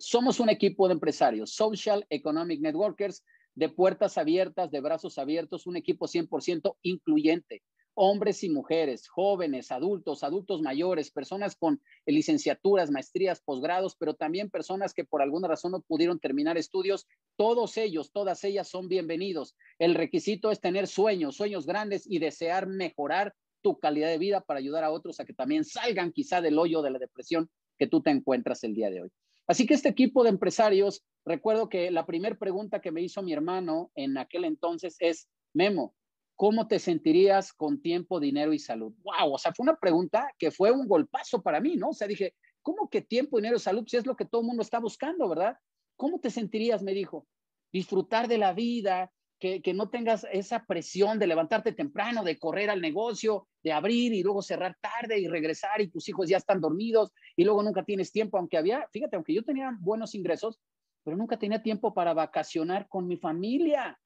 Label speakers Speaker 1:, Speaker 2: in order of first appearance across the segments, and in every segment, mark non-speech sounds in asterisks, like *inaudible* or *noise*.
Speaker 1: Somos un equipo de empresarios, Social Economic Networkers, de puertas abiertas, de brazos abiertos, un equipo 100% incluyente, hombres y mujeres, jóvenes, adultos, adultos mayores, personas con licenciaturas, maestrías, posgrados, pero también personas que por alguna razón no pudieron terminar estudios. Todos ellos, todas ellas son bienvenidos. El requisito es tener sueños, sueños grandes y desear mejorar tu calidad de vida para ayudar a otros a que también salgan quizá del hoyo de la depresión que tú te encuentras el día de hoy. Así que este equipo de empresarios, recuerdo que la primera pregunta que me hizo mi hermano en aquel entonces es, Memo, ¿cómo te sentirías con tiempo, dinero y salud? ¡Wow! O sea, fue una pregunta que fue un golpazo para mí, ¿no? O sea, dije, ¿cómo que tiempo, dinero y salud? Si es lo que todo el mundo está buscando, ¿verdad? ¿Cómo te sentirías? Me dijo, disfrutar de la vida, que, no tengas esa presión de levantarte temprano, de correr al negocio, de abrir y luego cerrar tarde y regresar y tus hijos ya están dormidos y luego nunca tienes tiempo, aunque había, fíjate, aunque yo tenía buenos ingresos, pero nunca tenía tiempo para vacacionar con mi familia.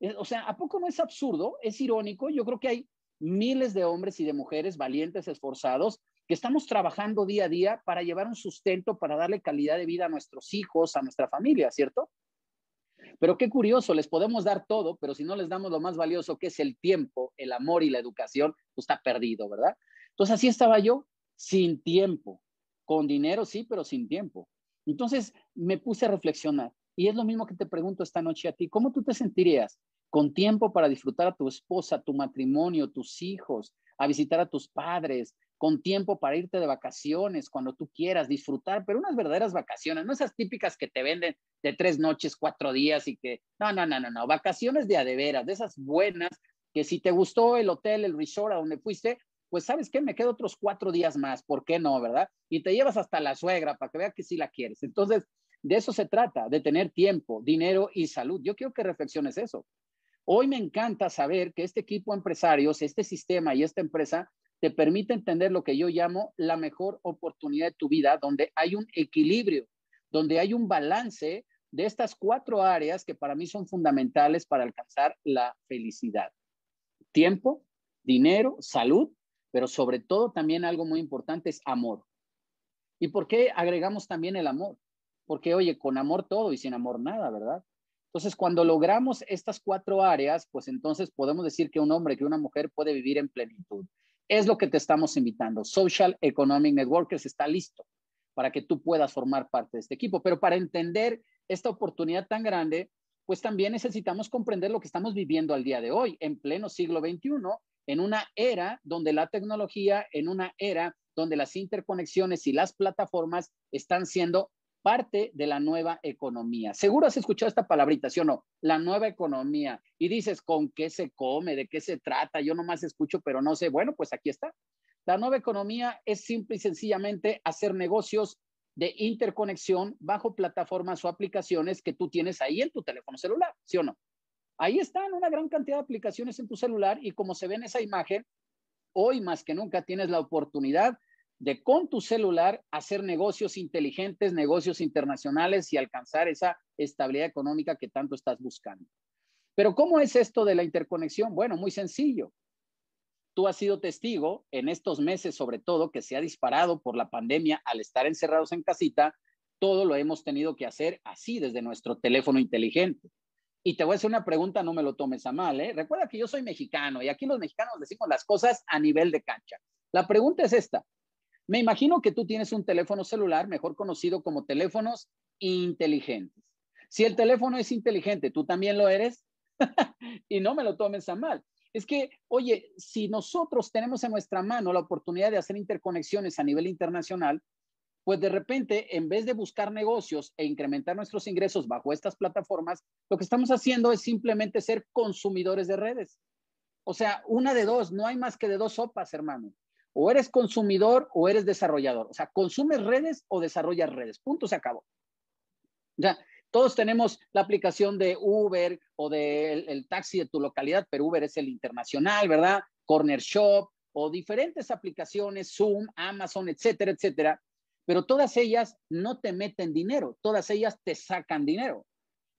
Speaker 1: Eh, o sea, ¿a poco no es absurdo? Es irónico. Yo creo que hay miles de hombres y de mujeres valientes, esforzados, que estamos trabajando día a día para llevar un sustento, para darle calidad de vida a nuestros hijos, a nuestra familia, ¿cierto? Pero qué curioso, les podemos dar todo, pero si no les damos lo más valioso, que es el tiempo, el amor y la educación, pues está perdido, ¿verdad? Entonces así estaba yo, sin tiempo, con dinero sí, pero sin tiempo. Entonces me puse a reflexionar y es lo mismo que te pregunto esta noche a ti, ¿cómo tú te sentirías con tiempo para disfrutar a tu esposa, tu matrimonio, tus hijos, a visitar a tus padres, con tiempo para irte de vacaciones cuando tú quieras, disfrutar, pero unas verdaderas vacaciones, no esas típicas que te venden de tres noches, cuatro días y que, no, no, no, no, no, vacaciones de a de veras, de esas buenas, que si te gustó el hotel, el resort a donde fuiste, pues sabes qué, me quedo otros cuatro días más, ¿por qué no, verdad? Y te llevas hasta la suegra para que vea que sí la quieres. Entonces, de eso se trata, de tener tiempo, dinero y salud. Yo quiero que reflexiones eso. Hoy me encanta saber que este equipo empresarios, este sistema y esta empresa te permite entender lo que yo llamo la mejor oportunidad de tu vida, donde hay un equilibrio, donde hay un balance de estas cuatro áreas que para mí son fundamentales para alcanzar la felicidad. Tiempo, dinero, salud, pero sobre todo también algo muy importante es amor. ¿Y por qué agregamos también el amor? Porque, oye, con amor todo y sin amor nada, ¿verdad? Entonces, cuando logramos estas cuatro áreas, pues entonces podemos decir que un hombre, que una mujer puede vivir en plenitud. Es lo que te estamos invitando. Social Economic Networkers está listo para que tú puedas formar parte de este equipo. Pero para entender esta oportunidad tan grande, pues también necesitamos comprender lo que estamos viviendo al día de hoy, en pleno siglo XXI, en una era donde la tecnología, en una era donde las interconexiones y las plataformas están siendo parte de la nueva economía. Seguro has escuchado esta palabrita, ¿sí o no? La nueva economía. Y dices, ¿con qué se come? ¿De qué se trata? Yo nomás escucho, pero no sé. Bueno, pues aquí está. La nueva economía es simple y sencillamente hacer negocios de interconexión bajo plataformas o aplicaciones que tú tienes ahí en tu teléfono celular, ¿sí o no? Ahí están una gran cantidad de aplicaciones en tu celular y como se ve en esa imagen, hoy más que nunca tienes la oportunidad de con tu celular hacer negocios inteligentes, negocios internacionales y alcanzar esa estabilidad económica que tanto estás buscando. Pero ¿cómo es esto de la interconexión? Bueno, muy sencillo. Tú has sido testigo en estos meses, sobre todo, que se ha disparado por la pandemia al estar encerrados en casita. Todo lo hemos tenido que hacer así desde nuestro teléfono inteligente. Y te voy a hacer una pregunta, no me lo tomes a mal. ¿eh? Recuerda que yo soy mexicano y aquí los mexicanos decimos las cosas a nivel de cancha. La pregunta es esta. Me imagino que tú tienes un teléfono celular, mejor conocido como teléfonos inteligentes. Si el teléfono es inteligente, tú también lo eres, *laughs* y no me lo tomes a mal. Es que, oye, si nosotros tenemos en nuestra mano la oportunidad de hacer interconexiones a nivel internacional, pues de repente, en vez de buscar negocios e incrementar nuestros ingresos bajo estas plataformas, lo que estamos haciendo es simplemente ser consumidores de redes. O sea, una de dos, no hay más que de dos sopas, hermano. O eres consumidor o eres desarrollador. O sea, consumes redes o desarrollas redes. Punto, se acabó. Ya, todos tenemos la aplicación de Uber o del taxi de tu localidad, pero Uber es el internacional, ¿verdad? Corner Shop o diferentes aplicaciones, Zoom, Amazon, etcétera, etcétera. Pero todas ellas no te meten dinero, todas ellas te sacan dinero.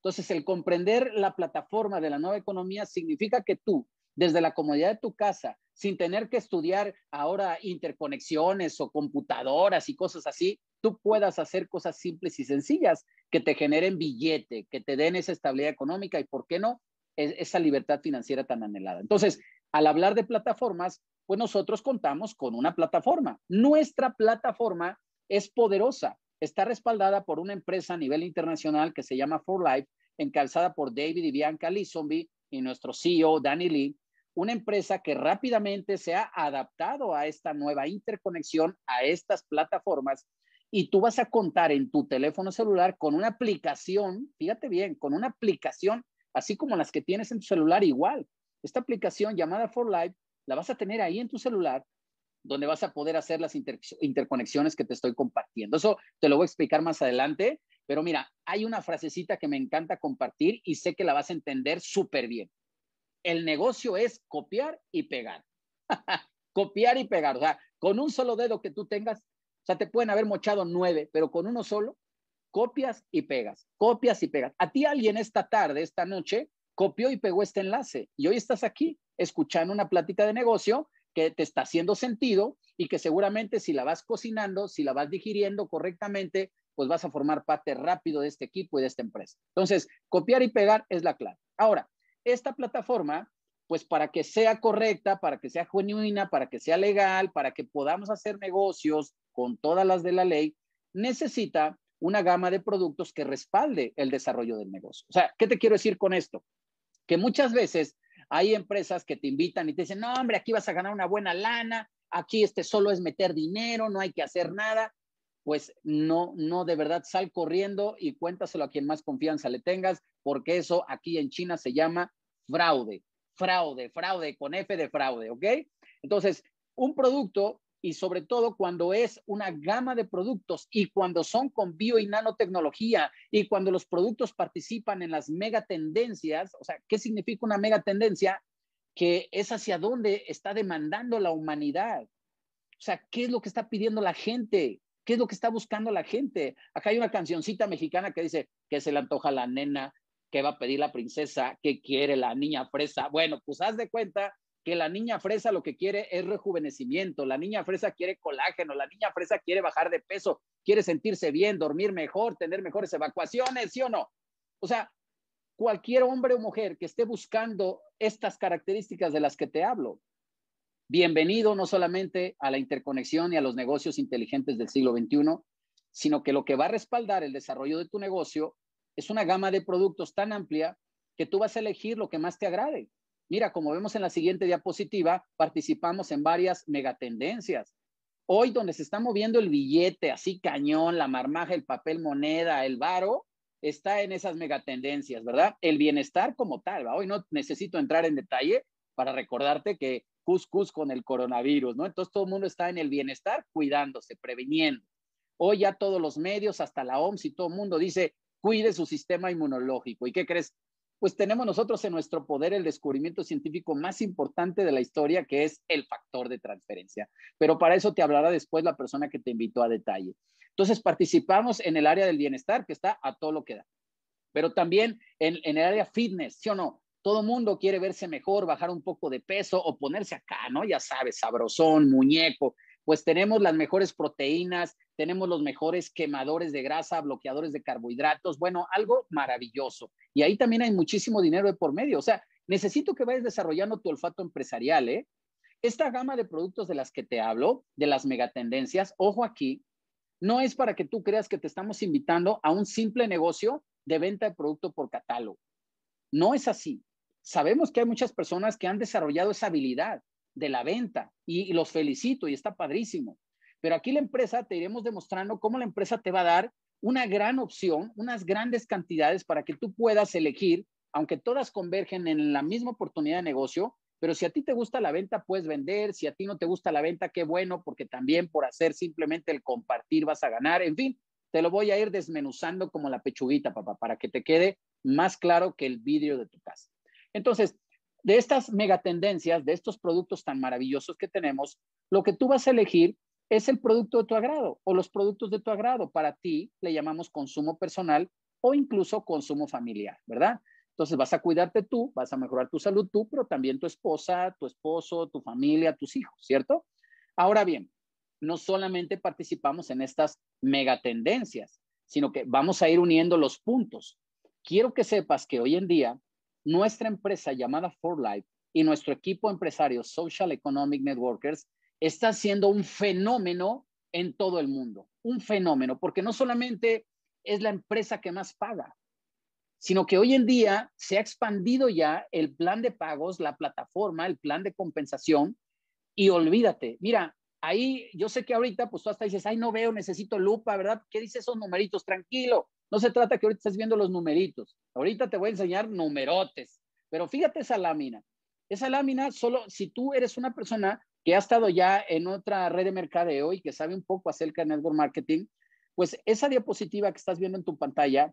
Speaker 1: Entonces, el comprender la plataforma de la nueva economía significa que tú, desde la comodidad de tu casa, sin tener que estudiar ahora interconexiones o computadoras y cosas así, tú puedas hacer cosas simples y sencillas que te generen billete, que te den esa estabilidad económica y, ¿por qué no? esa libertad financiera tan anhelada. Entonces, al hablar de plataformas, pues nosotros contamos con una plataforma. Nuestra plataforma es poderosa, está respaldada por una empresa a nivel internacional que se llama For Life, encalzada por David y Bianca Zombie y nuestro CEO Danny Lee, una empresa que rápidamente se ha adaptado a esta nueva interconexión, a estas plataformas, y tú vas a contar en tu teléfono celular con una aplicación, fíjate bien, con una aplicación, así como las que tienes en tu celular igual. Esta aplicación llamada For Life, la vas a tener ahí en tu celular, donde vas a poder hacer las interconexiones que te estoy compartiendo. Eso te lo voy a explicar más adelante, pero mira, hay una frasecita que me encanta compartir y sé que la vas a entender súper bien el negocio es copiar y pegar. *laughs* copiar y pegar. O sea, con un solo dedo que tú tengas, o sea, te pueden haber mochado nueve, pero con uno solo, copias y pegas, copias y pegas. A ti alguien esta tarde, esta noche, copió y pegó este enlace y hoy estás aquí escuchando una plática de negocio que te está haciendo sentido y que seguramente si la vas cocinando, si la vas digiriendo correctamente, pues vas a formar parte rápido de este equipo y de esta empresa. Entonces, copiar y pegar es la clave. Ahora, esta plataforma, pues para que sea correcta, para que sea genuina, para que sea legal, para que podamos hacer negocios con todas las de la ley, necesita una gama de productos que respalde el desarrollo del negocio. O sea, ¿qué te quiero decir con esto? Que muchas veces hay empresas que te invitan y te dicen, no, hombre, aquí vas a ganar una buena lana, aquí este solo es meter dinero, no hay que hacer nada. Pues no, no, de verdad, sal corriendo y cuéntaselo a quien más confianza le tengas, porque eso aquí en China se llama fraude, fraude, fraude, con F de fraude, ¿ok? Entonces, un producto y sobre todo cuando es una gama de productos y cuando son con bio y nanotecnología y cuando los productos participan en las megatendencias, o sea, ¿qué significa una megatendencia? Que es hacia dónde está demandando la humanidad. O sea, ¿qué es lo que está pidiendo la gente? ¿Qué es lo que está buscando la gente? Acá hay una cancioncita mexicana que dice que se le antoja la nena, qué va a pedir la princesa, qué quiere la niña fresa. Bueno, pues haz de cuenta que la niña fresa lo que quiere es rejuvenecimiento, la niña fresa quiere colágeno, la niña fresa quiere bajar de peso, quiere sentirse bien, dormir mejor, tener mejores evacuaciones, ¿sí o no? O sea, cualquier hombre o mujer que esté buscando estas características de las que te hablo, bienvenido no solamente a la interconexión y a los negocios inteligentes del siglo XXI, sino que lo que va a respaldar el desarrollo de tu negocio es una gama de productos tan amplia que tú vas a elegir lo que más te agrade. Mira, como vemos en la siguiente diapositiva, participamos en varias megatendencias. Hoy donde se está moviendo el billete, así cañón, la marmaja, el papel moneda, el varo, está en esas megatendencias, ¿verdad? El bienestar como tal, ¿va? hoy no necesito entrar en detalle para recordarte que cuscus con el coronavirus, ¿no? Entonces todo el mundo está en el bienestar cuidándose, previniendo. Hoy ya todos los medios, hasta la OMS y todo el mundo dice, cuide su sistema inmunológico. ¿Y qué crees? Pues tenemos nosotros en nuestro poder el descubrimiento científico más importante de la historia, que es el factor de transferencia. Pero para eso te hablará después la persona que te invitó a detalle. Entonces, participamos en el área del bienestar, que está a todo lo que da. Pero también en, el área fitness, ¿sí o no? Todo mundo quiere verse mejor, bajar un poco de peso o ponerse acá, ¿no? Ya sabes, sabrosón, muñeco, pues tenemos las mejores proteínas, tenemos los mejores quemadores de grasa, bloqueadores de carbohidratos, bueno, algo maravilloso. Y ahí también hay muchísimo dinero de por medio. O sea, necesito que vayas desarrollando tu olfato empresarial, ¿eh? Esta gama de productos de las que te hablo, de las megatendencias, ojo aquí, no es para que tú creas que te estamos invitando a un simple negocio de venta de producto por catálogo. No es así. Sabemos que hay muchas personas que han desarrollado esa habilidad de la venta y, los felicito y está padrísimo. Pero aquí la empresa te iremos demostrando cómo la empresa te va a dar una gran opción, unas grandes cantidades para que tú puedas elegir, aunque todas convergen en la misma oportunidad de negocio, pero si a ti te gusta la venta, puedes vender, si a ti no te gusta la venta, qué bueno, porque también por hacer simplemente el compartir vas a ganar, en fin, te lo voy a ir desmenuzando como la pechuguita, papá, para que te quede más claro que el vidrio de tu casa. Entonces, de estas megatendencias, de estos productos tan maravillosos que tenemos, lo que tú vas a elegir es el producto de tu agrado o los productos de tu agrado. Para ti le llamamos consumo personal o incluso consumo familiar, ¿verdad? Entonces vas a cuidarte tú, vas a mejorar tu salud tú, pero también tu esposa, tu esposo, tu familia, tus hijos, ¿cierto? Ahora bien, no solamente participamos en estas megatendencias, sino que vamos a ir uniendo los puntos. Quiero que sepas que hoy en día nuestra empresa llamada For Life y nuestro equipo empresario Social Economic Networkers está siendo un fenómeno en todo el mundo, un fenómeno, porque no solamente es la empresa que más paga, sino que hoy en día se ha expandido ya el plan de pagos, la plataforma, el plan de compensación, y olvídate, mira, ahí yo sé que ahorita pues tú hasta dices, ay, no veo, necesito lupa, ¿verdad? ¿Qué dice esos numeritos? Tranquilo, no se trata que ahorita estés viendo los numeritos. Ahorita te voy a enseñar numerotes. Pero fíjate esa lámina. Esa lámina, solo si tú eres una persona que ha estado ya en otra red de mercadeo y que sabe un poco acerca de network marketing, pues esa diapositiva que estás viendo en tu pantalla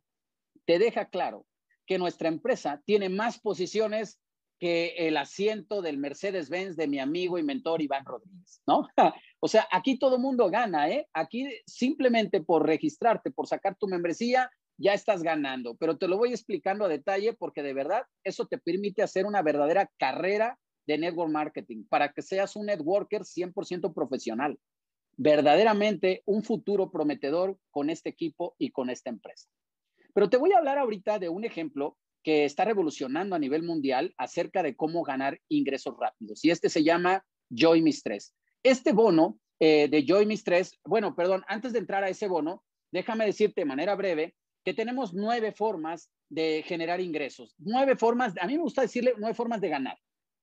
Speaker 1: te deja claro que nuestra empresa tiene más posiciones que el asiento del Mercedes-Benz de mi amigo y mentor Iván Rodríguez, ¿no? *laughs* o sea, aquí todo mundo gana, ¿eh? Aquí simplemente por registrarte, por sacar tu membresía, ya estás ganando, pero te lo voy explicando a detalle porque de verdad eso te permite hacer una verdadera carrera de network marketing para que seas un networker 100% profesional, verdaderamente un futuro prometedor con este equipo y con esta empresa. Pero te voy a hablar ahorita de un ejemplo que está revolucionando a nivel mundial acerca de cómo ganar ingresos rápidos. Y este se llama Joy Mis Este bono eh, de Joy Mis bueno, perdón, antes de entrar a ese bono, déjame decirte de manera breve que tenemos nueve formas de generar ingresos, nueve formas, a mí me gusta decirle nueve formas de ganar.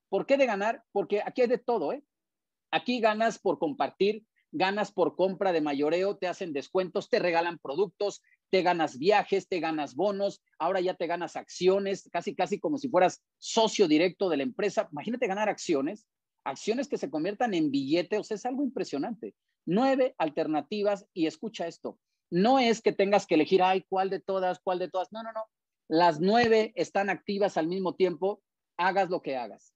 Speaker 1: ¿Por qué de ganar? Porque aquí hay de todo, ¿eh? Aquí ganas por compartir, ganas por compra de mayoreo, te hacen descuentos, te regalan productos, te ganas viajes, te ganas bonos, ahora ya te ganas acciones, casi, casi como si fueras socio directo de la empresa. Imagínate ganar acciones, acciones que se conviertan en billetes, es algo impresionante. Nueve alternativas y escucha esto. No es que tengas que elegir, ay, cuál de todas, cuál de todas. No, no, no. Las nueve están activas al mismo tiempo, hagas lo que hagas.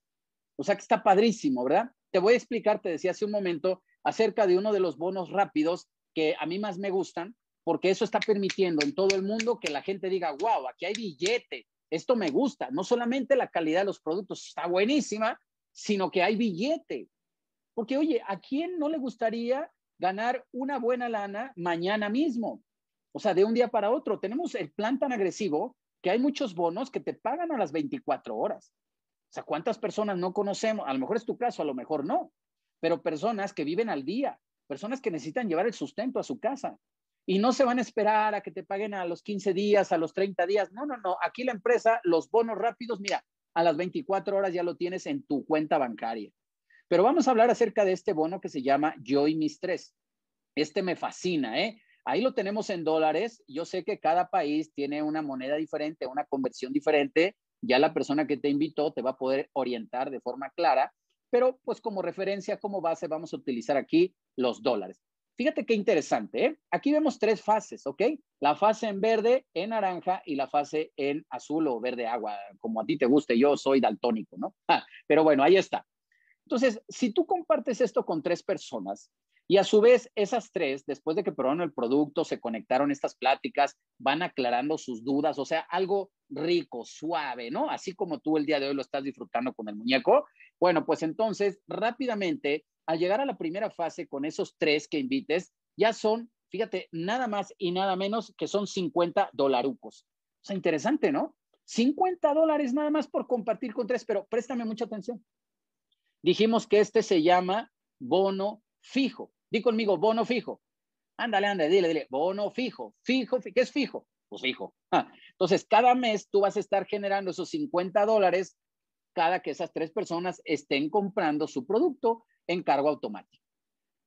Speaker 1: O sea que está padrísimo, ¿verdad? Te voy a explicar, te decía hace un momento, acerca de uno de los bonos rápidos que a mí más me gustan, porque eso está permitiendo en todo el mundo que la gente diga, wow, aquí hay billete, esto me gusta. No solamente la calidad de los productos está buenísima, sino que hay billete. Porque, oye, ¿a quién no le gustaría ganar una buena lana mañana mismo? O sea, de un día para otro. Tenemos el plan tan agresivo que hay muchos bonos que te pagan a las 24 horas. O sea, ¿cuántas personas no conocemos? A lo mejor es tu caso, a lo mejor no, pero personas que viven al día, personas que necesitan llevar el sustento a su casa, y no se van a esperar a que te paguen a los 15 días, a los 30 días. No, no, no. Aquí la empresa, los bonos rápidos, mira, a las 24 horas ya lo tienes en tu cuenta bancaria. Pero vamos a hablar acerca de este bono que se llama Yo y mis tres. Este me fascina, ¿eh? Ahí lo tenemos en dólares. Yo sé que cada país tiene una moneda diferente, una conversión diferente. Ya la persona que te invitó te va a poder orientar de forma clara, pero pues como referencia, como base, vamos a utilizar aquí los dólares. Fíjate qué interesante, ¿eh? Aquí vemos tres fases, ¿ok? La fase en verde, en naranja y la fase en azul o verde agua, como a ti te guste. Yo soy daltónico, ¿no? *laughs* Ah, pero bueno, ahí está. Entonces, si tú compartes esto con tres personas y a su vez esas tres, después de que probaron el producto, se conectaron estas pláticas, van aclarando sus dudas, o sea, algo rico, suave, ¿no? Así como tú el día de hoy lo estás disfrutando con el muñeco. Bueno, pues entonces rápidamente al llegar a la primera fase con esos tres que invites, ya son, fíjate, nada más y nada menos que son 50 dolarucos. O sea, interesante, ¿no? 50 dólares nada más por compartir con tres, pero préstame mucha atención. Dijimos que este se llama bono fijo. Di conmigo, bono fijo. Ándale, ándale, dile, dile, bono fijo, fijo, ¿qué es fijo? Pues fijo. Ah, entonces, cada mes tú vas a estar generando esos 50 dólares cada que esas tres personas estén comprando su producto cargo automático.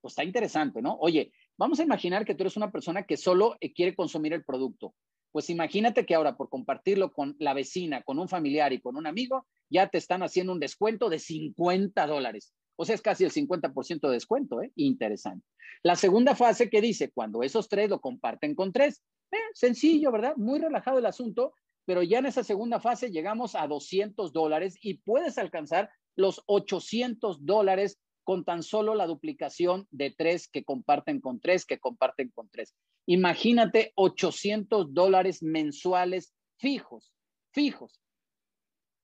Speaker 1: Pues está interesante, ¿no? Oye, vamos a imaginar que tú eres una persona que solo eh, quiere consumir el producto. Pues imagínate que ahora por compartirlo con la vecina, con un familiar y con un amigo, ya te están haciendo un descuento de 50 dólares. O sea, es casi el 50% de descuento, ¿eh? Interesante. La segunda fase que dice, cuando esos tres lo comparten con tres, eh, sencillo, ¿verdad? Muy relajado el asunto, pero ya en esa segunda fase llegamos a 200 dólares y puedes alcanzar los 800 dólares con tan solo la duplicación de tres que comparten con tres, que comparten con tres. Imagínate 800 dólares mensuales fijos, fijos.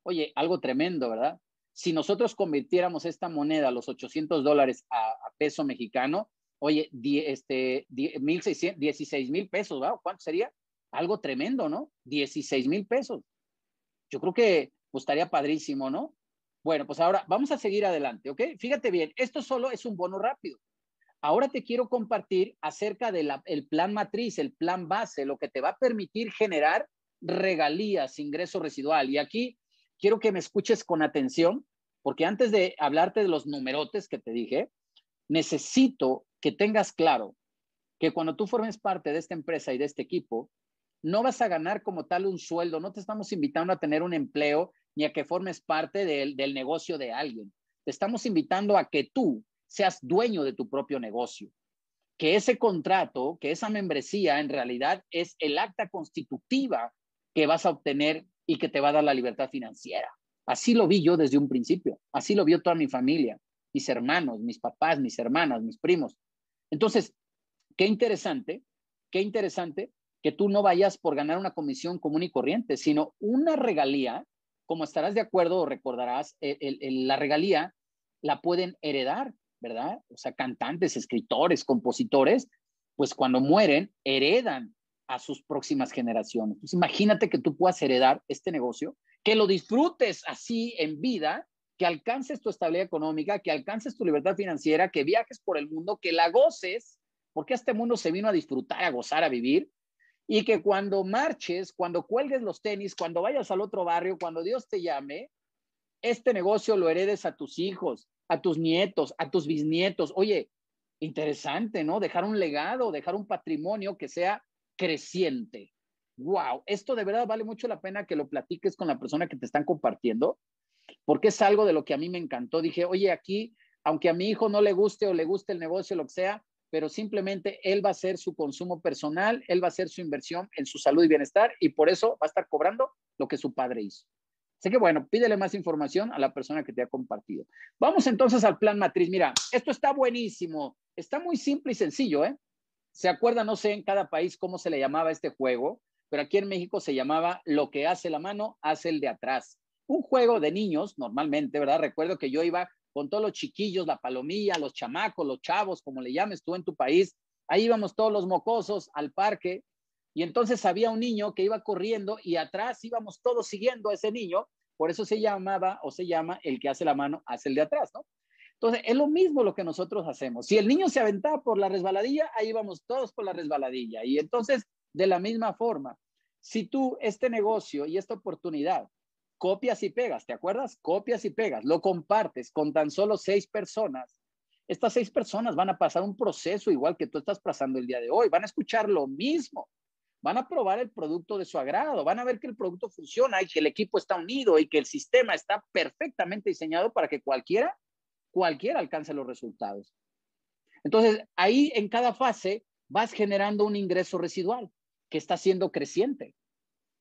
Speaker 1: Oye, algo tremendo, ¿verdad? Si nosotros convirtiéramos esta moneda, los 800 dólares a, peso mexicano, oye, este, 16 mil pesos, ¿verdad? ¿cuánto sería? Algo tremendo, ¿no? 16 mil pesos. Yo creo que gustaría estaría padrísimo, ¿no? Bueno, pues ahora vamos a seguir adelante, ¿ok? Fíjate bien, esto solo es un bono rápido. Ahora te quiero compartir acerca del plan matriz, el plan base, lo que te va a permitir generar regalías, ingreso residual. Y aquí quiero que me escuches con atención, porque antes de hablarte de los numerotes que te dije, necesito que tengas claro que cuando tú formes parte de esta empresa y de este equipo, no vas a ganar como tal un sueldo, no te estamos invitando a tener un empleo ni a que formes parte del, negocio de alguien. Te estamos invitando a que tú seas dueño de tu propio negocio, que ese contrato, que esa membresía en realidad es el acta constitutiva que vas a obtener y que te va a dar la libertad financiera. Así lo vi yo desde un principio, así lo vio toda mi familia, mis hermanos, mis papás, mis hermanas, mis primos. Entonces, qué interesante, qué interesante que tú no vayas por ganar una comisión común y corriente, sino una regalía como estarás de acuerdo o recordarás, la regalía la pueden heredar, ¿verdad? O sea, cantantes, escritores, compositores, pues cuando mueren, heredan a sus próximas generaciones. Pues imagínate que tú puedas heredar este negocio, que lo disfrutes así en vida, que alcances tu estabilidad económica, que alcances tu libertad financiera, que viajes por el mundo, que la goces, porque este mundo se vino a disfrutar, a gozar, a vivir, y que cuando marches, cuando cuelgues los tenis, cuando vayas al otro barrio, cuando Dios te llame, este negocio lo heredes a tus hijos, a tus nietos, a tus bisnietos. Oye, interesante, ¿no? Dejar un legado, dejar un patrimonio que sea creciente. Wow, esto de verdad vale mucho la pena que lo platiques con la persona que te están compartiendo, porque es algo de lo que a mí me encantó. Dije, oye, aquí, aunque a mi hijo no le guste o le guste el negocio, lo que sea, pero simplemente él va a ser su consumo personal, él va a ser su inversión en su salud y bienestar y por eso va a estar cobrando lo que su padre hizo. Así que bueno, pídele más información a la persona que te ha compartido. Vamos entonces al plan matriz. Mira, esto está buenísimo, está muy simple y sencillo, ¿eh? Se acuerda, no sé en cada país cómo se le llamaba este juego, pero aquí en México se llamaba lo que hace la mano, hace el de atrás. Un juego de niños, normalmente, ¿verdad? Recuerdo que yo iba con todos los chiquillos, la palomilla, los chamacos, los chavos, como le llames tú en tu país. Ahí íbamos todos los mocosos al parque y entonces había un niño que iba corriendo y atrás íbamos todos siguiendo a ese niño. Por eso se llamaba o se llama el que hace la mano, hace el de atrás, ¿no? Entonces, es lo mismo lo que nosotros hacemos. Si el niño se aventaba por la resbaladilla, ahí íbamos todos por la resbaladilla. Y entonces, de la misma forma, si tú este negocio y esta oportunidad copias y pegas, ¿te acuerdas? Copias y pegas, lo compartes con tan solo seis personas. Estas seis personas van a pasar un proceso igual que tú estás pasando el día de hoy, van a escuchar lo mismo, van a probar el producto de su agrado, van a ver que el producto funciona y que el equipo está unido y que el sistema está perfectamente diseñado para que cualquiera, cualquiera alcance los resultados. Entonces, ahí en cada fase vas generando un ingreso residual que está siendo creciente.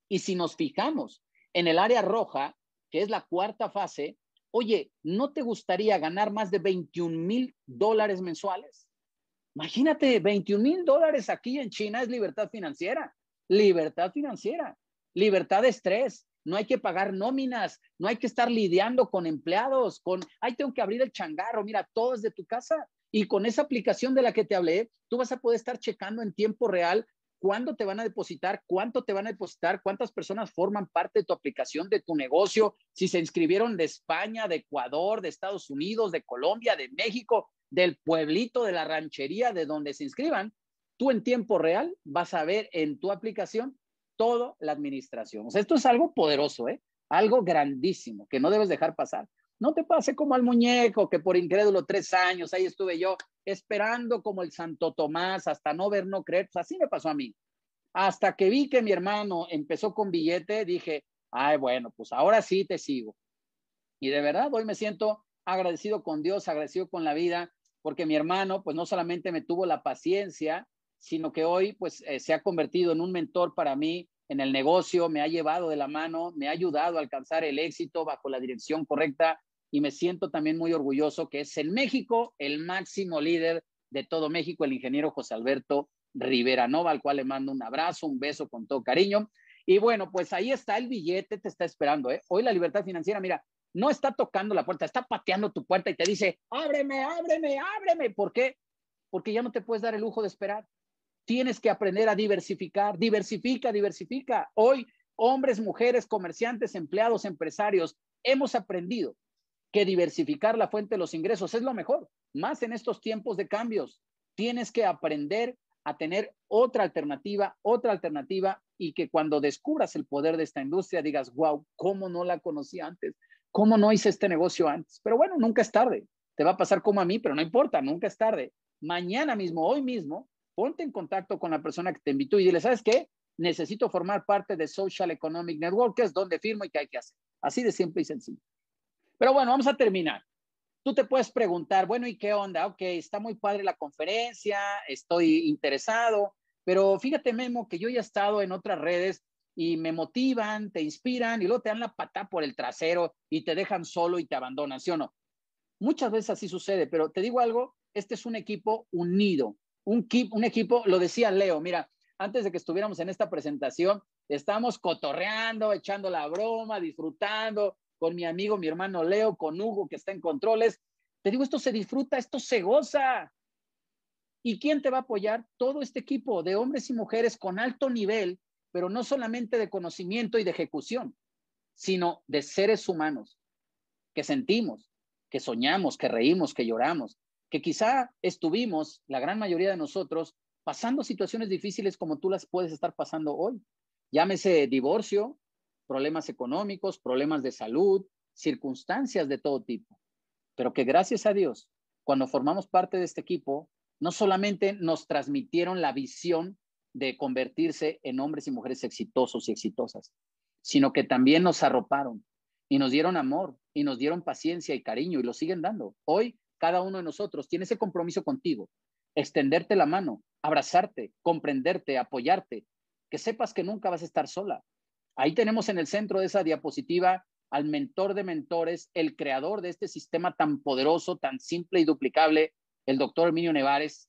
Speaker 1: Y si nos fijamos, en el área roja, que es la cuarta fase, oye, ¿no te gustaría ganar más de 21 mil dólares mensuales? Imagínate, 21 mil dólares aquí en China es libertad financiera, libertad financiera, libertad de estrés. No hay que pagar nóminas, no hay que estar lidiando con empleados, con, ay, tengo que abrir el changarro, mira, todo es de tu casa. Y con esa aplicación de la que te hablé, tú vas a poder estar checando en tiempo real cuándo te van a depositar, cuánto te van a depositar, cuántas personas forman parte de tu aplicación, de tu negocio, si se inscribieron de España, de Ecuador, de Estados Unidos, de Colombia, de México, del pueblito, de la ranchería, de donde se inscriban, tú en tiempo real vas a ver en tu aplicación toda la administración. O sea, esto es algo poderoso, ¿eh? algo grandísimo que no debes dejar pasar. No te pase como al muñeco, que por incrédulo tres años, ahí estuve yo, esperando como el Santo Tomás, hasta no ver, no creer. Pues así me pasó a mí. Hasta que vi que mi hermano empezó con billete, dije, ay, bueno, pues ahora sí te sigo. Y de verdad, hoy me siento agradecido con Dios, agradecido con la vida, porque mi hermano, pues no solamente me tuvo la paciencia, sino que hoy, pues eh, se ha convertido en un mentor para mí, en el negocio, me ha llevado de la mano, me ha ayudado a alcanzar el éxito bajo la dirección correcta y me siento también muy orgulloso que es en México el máximo líder de todo México, el ingeniero José Alberto Rivera Nova, al cual le mando un abrazo, un beso con todo cariño. Y bueno, pues ahí está el billete, te está esperando. ¿eh? Hoy la libertad financiera, mira, no está tocando la puerta, está pateando tu puerta y te dice, ábreme, ábreme, ábreme. ¿Por qué? Porque ya no te puedes dar el lujo de esperar. Tienes que aprender a diversificar, diversifica, diversifica. Hoy, hombres, mujeres, comerciantes, empleados, empresarios, hemos aprendido que diversificar la fuente de los ingresos es lo mejor, más en estos tiempos de cambios. Tienes que aprender a tener otra alternativa, otra alternativa, y que cuando descubras el poder de esta industria digas, wow, ¿cómo no la conocí antes? ¿Cómo no hice este negocio antes? Pero bueno, nunca es tarde. Te va a pasar como a mí, pero no importa, nunca es tarde. Mañana mismo, hoy mismo, ponte en contacto con la persona que te invitó y dile, ¿sabes qué? Necesito formar parte de Social Economic Network, que es donde firmo y qué hay que hacer. Así de simple y sencillo. Pero bueno, vamos a terminar. Tú te puedes preguntar, bueno, ¿y qué onda? Ok, está muy padre la conferencia, estoy interesado, pero fíjate, Memo, que yo ya he estado en otras redes y me motivan, te inspiran y luego te dan la patada por el trasero y te dejan solo y te abandonan, ¿sí o no? Muchas veces así sucede, pero te digo algo, este es un equipo unido, un, equipo, lo decía Leo, mira, antes de que estuviéramos en esta presentación, estamos cotorreando, echando la broma, disfrutando con mi amigo, mi hermano Leo, con Hugo que está en controles. Te digo, esto se disfruta, esto se goza. ¿Y quién te va a apoyar? Todo este equipo de hombres y mujeres con alto nivel, pero no solamente de conocimiento y de ejecución, sino de seres humanos que sentimos, que soñamos, que reímos, que lloramos, que quizá estuvimos, la gran mayoría de nosotros, pasando situaciones difíciles como tú las puedes estar pasando hoy. Llámese divorcio, problemas económicos, problemas de salud, circunstancias de todo tipo. Pero que gracias a Dios, cuando formamos parte de este equipo, no solamente nos transmitieron la visión de convertirse en hombres y mujeres exitosos y exitosas, sino que también nos arroparon y nos dieron amor y nos dieron paciencia y cariño y lo siguen dando. Hoy cada uno de nosotros tiene ese compromiso contigo, extenderte la mano, abrazarte, comprenderte, apoyarte, que sepas que nunca vas a estar sola. Ahí tenemos en el centro de esa diapositiva al mentor de mentores, el creador de este sistema tan poderoso, tan simple y duplicable, el doctor Emilio Nevares.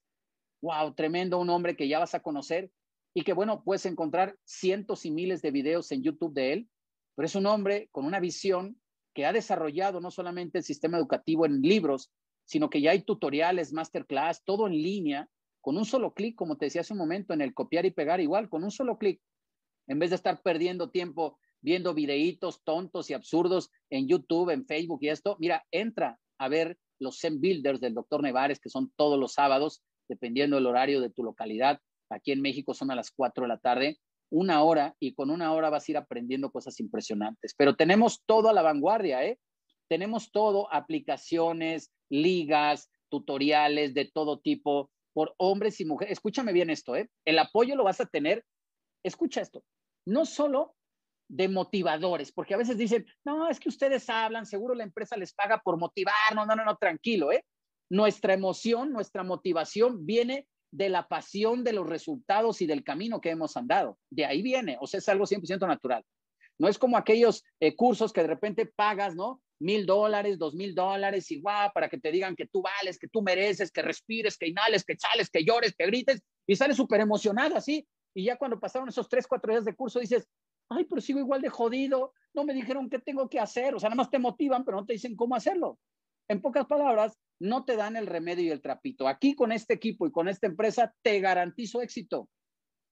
Speaker 1: ¡Wow! Tremendo, un hombre que ya vas a conocer y que, bueno, puedes encontrar cientos y miles de videos en YouTube de él, pero es un hombre con una visión que ha desarrollado no solamente el sistema educativo en libros, sino que ya hay tutoriales, masterclass, todo en línea, con un solo clic, como te decía hace un momento, en el copiar y pegar igual, con un solo clic, en vez de estar perdiendo tiempo viendo videitos tontos y absurdos en YouTube, en Facebook y esto, mira, entra a ver los Zen Builders del doctor Nevares, que son todos los sábados, dependiendo del horario de tu localidad. Aquí en México son a las 4 de la tarde, una hora, y con una hora vas a ir aprendiendo cosas impresionantes. Pero tenemos todo a la vanguardia, ¿eh? tenemos todo, aplicaciones, ligas, tutoriales de todo tipo por hombres y mujeres. Escúchame bien esto, ¿eh? El apoyo lo vas a tener, escucha esto, no solo de motivadores, porque a veces dicen, no, es que ustedes hablan, seguro la empresa les paga por motivar, no, no, no, tranquilo, ¿eh? Nuestra emoción, nuestra motivación viene de la pasión de los resultados y del camino que hemos andado. De ahí viene, o sea, es algo 100% natural. No es como aquellos eh, cursos que de repente pagas, ¿no? mil dólares, dos mil dólares, igual, para que te digan que tú vales, que tú mereces, que respires, que inhales, que chales, que llores, que grites, y sales súper emocionada, así. Y ya cuando pasaron esos tres, cuatro días de curso, dices, ay, pero sigo igual de jodido, no me dijeron qué tengo que hacer, o sea, nada más te motivan, pero no te dicen cómo hacerlo. En pocas palabras, no te dan el remedio y el trapito. Aquí con este equipo y con esta empresa te garantizo éxito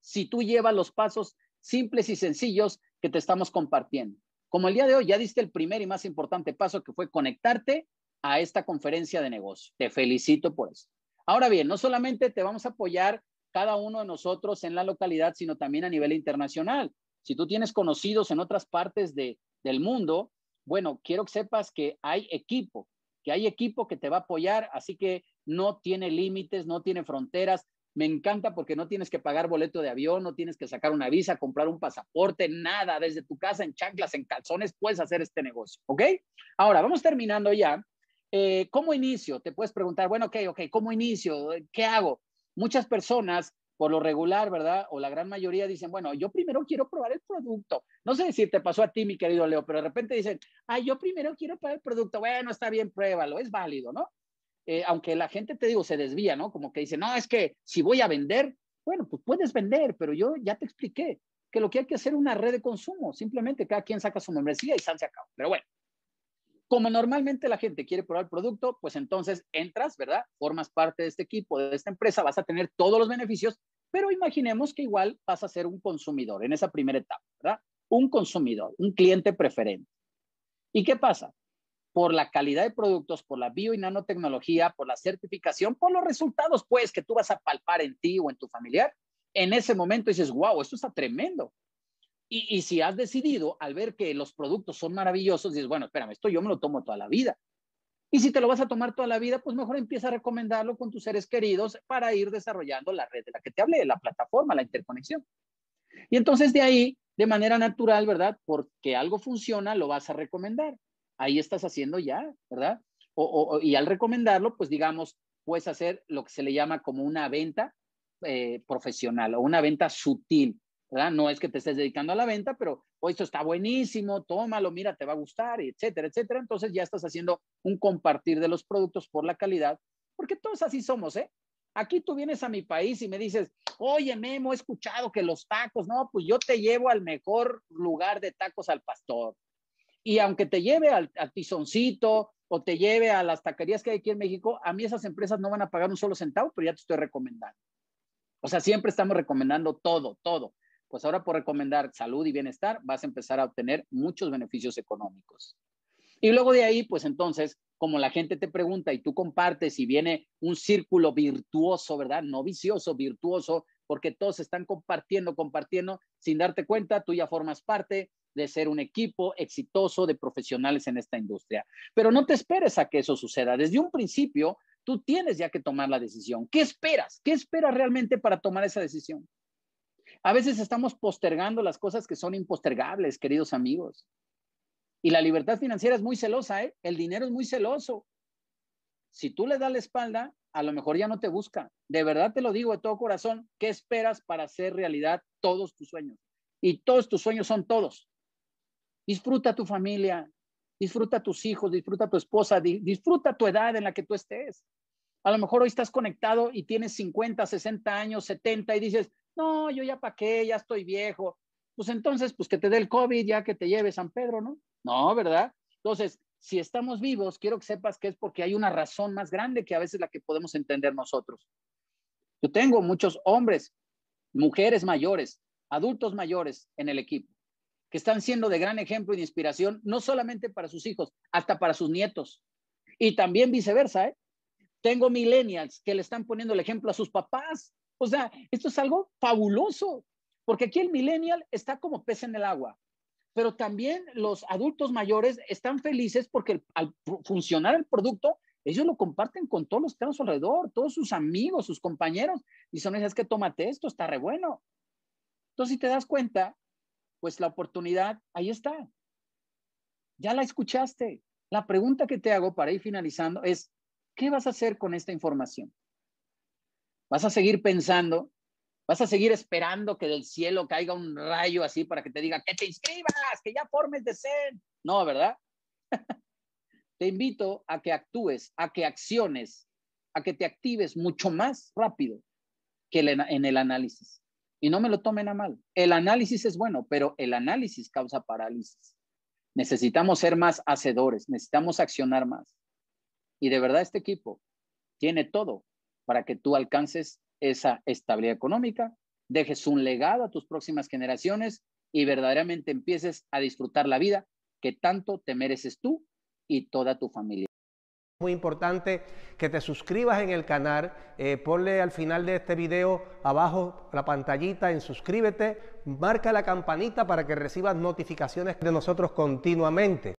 Speaker 1: si tú llevas los pasos simples y sencillos que te estamos compartiendo. Como el día de hoy ya diste el primer y más importante paso que fue conectarte a esta conferencia de negocio. Te felicito por eso. Ahora bien, no solamente te vamos a apoyar cada uno de nosotros en la localidad, sino también a nivel internacional. Si tú tienes conocidos en otras partes del mundo, bueno, quiero que sepas que hay equipo, que hay equipo que te va a apoyar, así que no tiene límites, no tiene fronteras, me encanta porque no tienes que pagar boleto de avión, no tienes que sacar una visa, comprar un pasaporte, nada. Desde tu casa, en chanclas, en calzones, puedes hacer este negocio, ¿ok? Ahora, vamos terminando ya. Eh, ¿Cómo inicio? Te puedes preguntar, bueno, ok, ok, ¿cómo inicio? ¿Qué hago? Muchas personas, por lo regular, ¿verdad? O la gran mayoría dicen, bueno, yo primero quiero probar el producto. No sé si te pasó a ti, mi querido Leo, pero de repente dicen, ay, yo primero quiero probar el producto. Bueno, está bien, pruébalo, es válido, ¿no? Eh, aunque la gente, te digo, se desvía, ¿no? Como que dice, no, es que si voy a vender, bueno, pues puedes vender, pero yo ya te expliqué que lo que hay que hacer es una red de consumo, simplemente cada quien saca su membresía y se cabo. Pero bueno, como normalmente la gente quiere probar el producto, pues entonces entras, ¿verdad? Formas parte de este equipo, de esta empresa, vas a tener todos los beneficios, pero imaginemos que igual vas a ser un consumidor en esa primera etapa, ¿verdad? Un consumidor, un cliente preferente. ¿Y qué pasa? por la calidad de productos, por la bio y nanotecnología, por la certificación, por los resultados, pues, que tú vas a palpar en ti o en tu familiar, en ese momento dices, wow, esto está tremendo. Y, y si has decidido al ver que los productos son maravillosos, dices, bueno, espérame, esto yo me lo tomo toda la vida. Y si te lo vas a tomar toda la vida, pues mejor empieza a recomendarlo con tus seres queridos para ir desarrollando la red de la que te hablé, la plataforma, la interconexión. Y entonces de ahí, de manera natural, ¿verdad? Porque algo funciona, lo vas a recomendar ahí estás haciendo ya, ¿verdad? y al recomendarlo, pues digamos, puedes hacer lo que se le llama como una venta eh, profesional o una venta sutil, ¿verdad? No es que te estés dedicando a la venta, pero hoy oh, esto está buenísimo, tómalo, mira, te va a gustar, etcétera, etcétera. Entonces ya estás haciendo un compartir de los productos por la calidad, porque todos así somos, ¿eh? Aquí tú vienes a mi país y me dices, oye, Memo, he escuchado que los tacos, no, pues yo te llevo al mejor lugar de tacos al pastor. Y aunque te lleve al, tizoncito o te lleve a las taquerías que hay aquí en México, a mí esas empresas no van a pagar un solo centavo, pero ya te estoy recomendando. O sea, siempre estamos recomendando todo, todo. Pues ahora por recomendar salud y bienestar vas a empezar a obtener muchos beneficios económicos. Y luego de ahí, pues entonces, como la gente te pregunta y tú compartes y viene un círculo virtuoso, ¿verdad? No vicioso, virtuoso, porque todos están compartiendo, compartiendo, sin darte cuenta, tú ya formas parte, de ser un equipo exitoso de profesionales en esta industria. Pero no te esperes a que eso suceda. Desde un principio, tú tienes ya que tomar la decisión. ¿Qué esperas? ¿Qué esperas realmente para tomar esa decisión? A veces estamos postergando las cosas que son impostergables, queridos amigos. Y la libertad financiera es muy celosa, ¿eh? El dinero es muy celoso. Si tú le das la espalda, a lo mejor ya no te busca. De verdad te lo digo de todo corazón, ¿qué esperas para hacer realidad todos tus sueños? Y todos tus sueños son todos. Disfruta tu familia, disfruta tus hijos, disfruta tu esposa, disfruta tu edad en la que tú estés. A lo mejor hoy estás conectado y tienes 50, 60 años, 70 y dices, no, yo ya pa' qué, ya estoy viejo. Pues entonces, pues que te dé el COVID, ya que te lleve San Pedro, ¿no? No, ¿verdad? Entonces, si estamos vivos, quiero que sepas que es porque hay una razón más grande que a veces la que podemos entender nosotros. Yo tengo muchos hombres, mujeres mayores, adultos mayores en el equipo que están siendo de gran ejemplo y de inspiración, no solamente para sus hijos, hasta para sus nietos. Y también viceversa, ¿eh? Tengo millennials que le están poniendo el ejemplo a sus papás. O sea, esto es algo fabuloso, porque aquí el millennial está como pez en el agua, pero también los adultos mayores están felices porque al funcionar el producto, ellos lo comparten con todos los que están alrededor, todos sus amigos, sus compañeros, y son esas que tómate esto, está re bueno. Entonces, si te das cuenta, pues la oportunidad ahí está. Ya la escuchaste. La pregunta que te hago para ir finalizando es, ¿qué vas a hacer con esta información? ¿Vas a seguir pensando? ¿Vas a seguir esperando que del cielo caiga un rayo así para que te diga que te inscribas, que ya formes de ser? No, ¿verdad? *laughs* te invito a que actúes, a que acciones, a que te actives mucho más rápido que en el análisis. Y no me lo tomen a mal. El análisis es bueno, pero el análisis causa parálisis. Necesitamos ser más hacedores, necesitamos accionar más. Y de verdad este equipo tiene todo para que tú alcances esa estabilidad económica, dejes un legado a tus próximas generaciones y verdaderamente empieces a disfrutar la vida que tanto te mereces tú y toda tu familia muy importante que te suscribas en el canal. Eh, ponle al final de este video abajo la pantallita en suscríbete. Marca la campanita para que recibas notificaciones de nosotros continuamente.